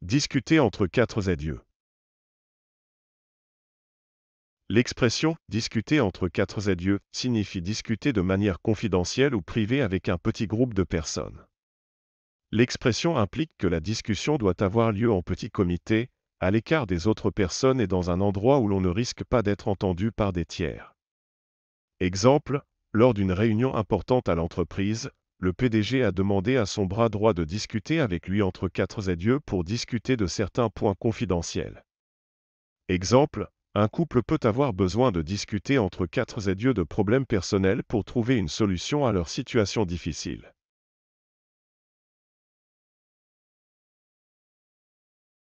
Discuter entre quatre adieux. L'expression discuter entre quatre adieux signifie discuter de manière confidentielle ou privée avec un petit groupe de personnes. L'expression implique que la discussion doit avoir lieu en petit comité, à l'écart des autres personnes et dans un endroit où l'on ne risque pas d'être entendu par des tiers. Exemple, lors d'une réunion importante à l'entreprise, le PDG a demandé à son bras droit de discuter avec lui entre quatre aides-dieux pour discuter de certains points confidentiels. Exemple, un couple peut avoir besoin de discuter entre quatre aides-dieux de problèmes personnels pour trouver une solution à leur situation difficile.